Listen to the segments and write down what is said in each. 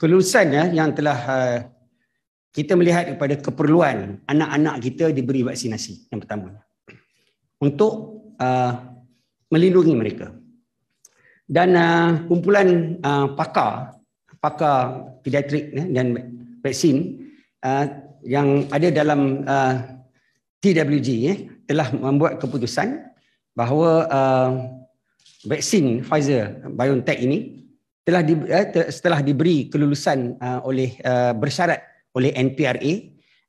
kelulusan ya yang telah eh, kita melihat kepada keperluan anak-anak kita diberi vaksinasi yang pertama untuk eh, melindungi mereka dan kumpulan pakar pakar pediatrik dan vaksin yang ada dalam TWG telah membuat keputusan bahawa vaksin Pfizer BioNTech ini telah di, eh, setelah diberi kelulusan uh, oleh uh, bersyarat oleh NPRA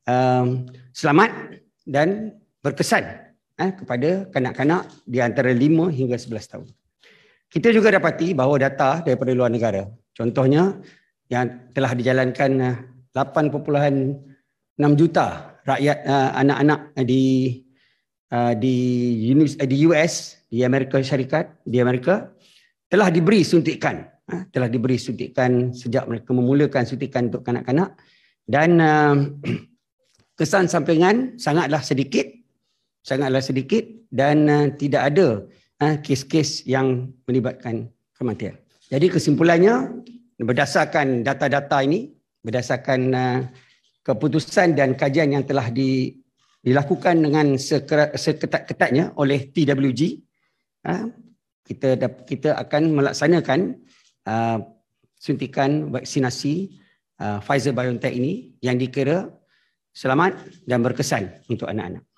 um, selamat dan berkesan eh, kepada kanak-kanak di antara 5 hingga 11 tahun. Kita juga dapati bahawa data daripada luar negara, contohnya yang telah dijalankan 8.6 eh, juta rakyat uh, anak-anak di uh, di, uh, di US, di Amerika Syarikat, di Amerika telah diberi suntikan Ha, telah diberi suntikan sejak mereka memulakan suntikan untuk kanak-kanak dan uh, kesan sampingan sangatlah sedikit sangatlah sedikit dan uh, tidak ada uh, kes-kes yang melibatkan kematian. Jadi kesimpulannya berdasarkan data-data ini berdasarkan keputusan dan kajian yang telah di dilakukan dengan seketat-ketatnya oleh TWG kita kita akan melaksanakan uh, suntikan vaksinasi uh, Pfizer BioNTech ini yang dikira selamat dan berkesan untuk anak-anak.